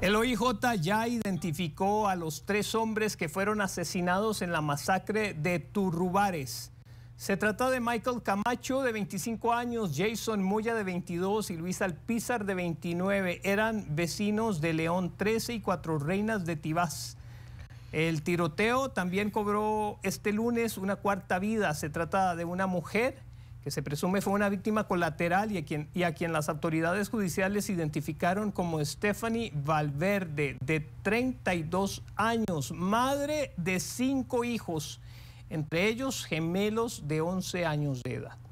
El OIJ ya identificó a los tres hombres que fueron asesinados en la masacre de Turrubares. Se trata de Michael Camacho, de 25 años, Jason Moya, de 22 y Luis Alpizar, de 29. Eran vecinos de León 13 y Cuatro Reinas de Tibás. El tiroteo también cobró este lunes una cuarta vida. Se trata de una mujer que se presume fue una víctima colateral y a quien, y a quien las autoridades judiciales identificaron como Stephanie Valverde, de 32 años, madre de cinco hijos, entre ellos gemelos de 11 años de edad.